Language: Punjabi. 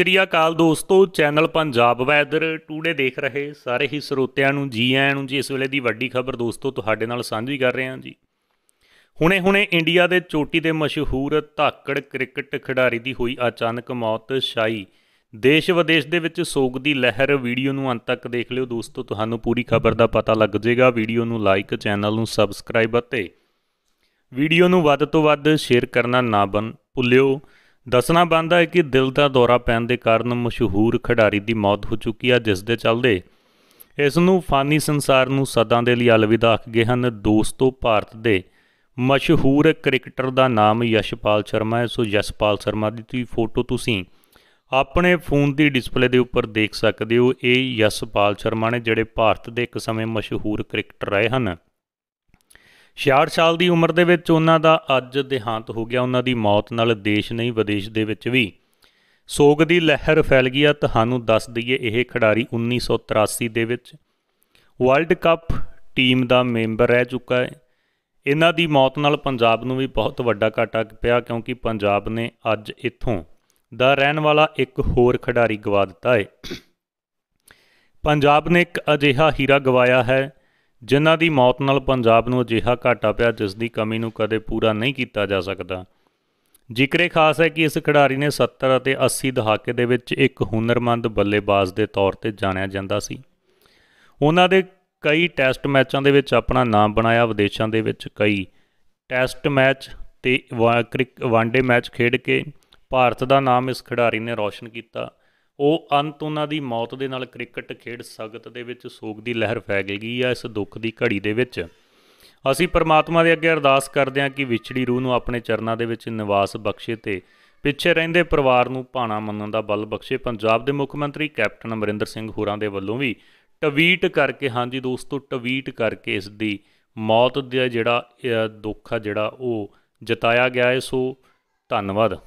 ਸ਼੍ਰੀ ਅਕਾਲ ਦੋਸਤੋ ਚੈਨਲ ਪੰਜਾਬ ਵੈਦਰ ਟੂਡੇ ਦੇਖ ਰਹੇ ਸਾਰੇ ਹੀ ਸਰੋਤਿਆਂ ਨੂੰ ਜੀ ਆਇਆਂ ਨੂੰ ਜੀ ਇਸ ਵੇਲੇ ਦੀ ਵੱਡੀ ਖਬਰ ਦੋਸਤੋ ਤੁਹਾਡੇ ਨਾਲ ਸਾਂਝੀ ਕਰ ਰਹੇ ਹਾਂ ਜੀ ਹੁਣੇ-ਹੁਣੇ ਇੰਡੀਆ ਦੇ ਚੋਟੀ ਦੇ ਮਸ਼ਹੂਰ ਧਾਕੜ ਕ੍ਰਿਕਟ ਖਿਡਾਰੀ ਦੀ ਹੋਈ ਅਚਾਨਕ ਮੌਤ ਸ਼ਾਈ ਦੇਸ਼ ਵਿਦੇਸ਼ ਦੇ ਵਿੱਚ ਸੋਗ ਦੀ ਲਹਿਰ ਵੀਡੀਓ ਨੂੰ ਅੰਤ ਤੱਕ ਦੇਖ ਲਿਓ ਦੋਸਤੋ ਤੁਹਾਨੂੰ ਪੂਰੀ ਖਬਰ ਦਾ ਪਤਾ ਲੱਗ ਜਾਏਗਾ ਵੀਡੀਓ ਨੂੰ ਲਾਈਕ ਚੈਨਲ ਨੂੰ ਸਬਸਕ੍ਰਾਈਬ ਅਤੇ ਵੀਡੀਓ ਨੂੰ ਵੱਧ ਤੋਂ ਵੱਧ ਸ਼ੇਅਰ ਕਰਨਾ ਨਾ ਭੁੱਲਿਓ ਦੱਸਣਾ ਬੰਦਾ ਹੈ ਕਿ ਦਿਲ ਦਾ ਦੌਰਾ ਪੈਣ ਦੇ ਕਾਰਨ ਮਸ਼ਹੂਰ ਖਿਡਾਰੀ ਦੀ ਮੌਤ ਹੋ ਚੁੱਕੀ ਹੈ ਜਿਸ ਦੇ ਚੱਲਦੇ ਇਸ ਨੂੰ ਫਾਨੀ ਸੰਸਾਰ ਨੂੰ ਸਦਾ ਦੇ ਲਈ ਅਲਵਿਦਾ ਆਖ ਗਏ ਹਨ ਦੋਸਤੋ ਭਾਰਤ ਦੇ ਮਸ਼ਹੂਰ ਕ੍ਰਿਕਟਰ ਦਾ ਨਾਮ ਯਸ਼ਪਾਲ ਸ਼ਰਮਾ ਹੈ ਸੋ ਯਸ਼ਪਾਲ ਸ਼ਰਮਾ ਦੀ ਤੁਸੀਂ ਫੋਟੋ ਤੁਸੀਂ ਆਪਣੇ ਫੋਨ ਦੀ ਡਿਸਪਲੇ ਦੇ ਉੱਪਰ ਦੇਖ ਸਕਦੇ ਹੋ ਇਹ ਯਸ਼ਪਾਲ ਸ਼ਰਮਾ ਨੇ ਜਿਹੜੇ ਭਾਰਤ ਦੇ ਇੱਕ ਸਮੇਂ ਮਸ਼ਹੂਰ ਕ੍ਰਿਕਟਰ ਰਹੇ ਹਨ 66 ਸਾਲ ਦੀ ਉਮਰ ਦੇ ਵਿੱਚ ਉਹਨਾਂ ਦਾ ਅੱਜ ਦੇਹਾਂਤ ਹੋ ਗਿਆ ਉਹਨਾਂ ਦੀ ਮੌਤ ਨਾਲ ਦੇਸ਼ ਨਹੀਂ ਵਿਦੇਸ਼ ਦੇ ਵਿੱਚ ਵੀ ਸੋਗ ਦੀ ਲਹਿਰ ਫੈਲ ਗਈ ਆ ਤੁਹਾਨੂੰ ਦੱਸ ਦਈਏ ਇਹ ਖਿਡਾਰੀ 1983 ਦੇ ਵਿੱਚ ਵਰਲਡ ਕੱਪ ਟੀਮ ਦਾ ਮੈਂਬਰ ਰਹਿ ਚੁੱਕਾ ਹੈ ਇਹਨਾਂ ਦੀ ਮੌਤ ਨਾਲ ਪੰਜਾਬ ਨੂੰ ਵੀ ਬਹੁਤ ਵੱਡਾ ਘਾਟਾ ਪਿਆ ਕਿਉਂਕਿ ਪੰਜਾਬ ਨੇ ਅੱਜ ਇੱਥੋਂ ਦਾ ਰਹਿਣ ਵਾਲਾ ਇੱਕ ਹੋਰ ਖਿਡਾਰੀ ਗਵਾ ਦਿੱਤਾ ਹੈ ਪੰਜਾਬ ਨੇ ਇੱਕ ਅਜਿਹਾ ਹੀਰਾ ਗਵਾਇਆ ਹੈ ਜਿਨ੍ਹਾਂ ਦੀ ਮੌਤ ਨਾਲ ਪੰਜਾਬ ਨੂੰ ਅਜਿਹਾ ਘਾਟਾ ਪਿਆ ਜਿਸ ਦੀ ਕਮੀ ਨੂੰ ਕਦੇ ਪੂਰਾ ਨਹੀਂ ਕੀਤਾ ਜਾ ਸਕਦਾ ਜ਼ਿਕਰੇ ਖਾਸ ਹੈ ਕਿ ਇਸ ਖਿਡਾਰੀ ਨੇ 70 ਅਤੇ 80 ਦਹਾਕੇ ਦੇ ਵਿੱਚ ਇੱਕ ਹੁਨਰਮੰਦ ਬੱਲੇਬਾਜ਼ ਦੇ ਤੌਰ ਤੇ ਜਾਣਿਆ ਜਾਂਦਾ ਸੀ ਉਹਨਾਂ ਦੇ ਕਈ ਟੈਸਟ ਮੈਚਾਂ ਦੇ ਵਿੱਚ ਆਪਣਾ ਨਾਮ ਬਣਾਇਆ ਵਿਦੇਸ਼ਾਂ ਦੇ ਵਿੱਚ ਕਈ ਟੈਸਟ ਮੈਚ ਤੇ ਵਾਨਡੇ ਮੈਚ ਖੇਡ ਕੇ ਭਾਰਤ ਦਾ ਨਾਮ ਇਸ ਖਿਡਾਰੀ ਨੇ ਰੌਸ਼ਨ ਕੀਤਾ ਉਹ ਅੰਤ ਉਹਨਾਂ ਦੀ ਮੌਤ ਦੇ ਨਾਲ ਕ੍ਰਿਕਟ ਖੇਡ ਸਕਤ ਦੇ ਵਿੱਚ ਸੋਗ ਦੀ ਲਹਿਰ ਫੈਲ ਗਈ ਆ ਇਸ ਦੁੱਖ ਦੀ ਘੜੀ ਦੇ ਵਿੱਚ ਅਸੀਂ ਪਰਮਾਤਮਾ ਦੇ ਅੱਗੇ ਅਰਦਾਸ ਕਰਦੇ ਹਾਂ ਕਿ ਵਿਛੜੀ ਰੂਹ ਨੂੰ ਆਪਣੇ ਚਰਨਾਂ ਦੇ ਵਿੱਚ ਨਿਵਾਸ ਬਖਸ਼ੇ ਤੇ ਪਿੱਛੇ ਰਹਿੰਦੇ ਪਰਿਵਾਰ ਨੂੰ ਭਾਣਾ ਮੰਨਣ ਦਾ ਬਲ ਬਖਸ਼ੇ ਪੰਜਾਬ ਦੇ ਮੁੱਖ ਮੰਤਰੀ ਕੈਪਟਨ ਅਮਰਿੰਦਰ ਸਿੰਘ ਹੋਰਾਂ ਦੇ ਵੱਲੋਂ ਵੀ ਟਵੀਟ ਕਰਕੇ ਹਾਂਜੀ ਦੋਸਤੋ ਟਵੀਟ ਕਰਕੇ ਇਸ ਦੀ ਮੌਤ ਦਾ ਜਿਹੜਾ ਦੁੱਖ ਆ ਜਿਹੜਾ ਉਹ ਜਤਾਇਆ ਗਿਆ ਹੈ ਸੋ ਧੰਨਵਾਦ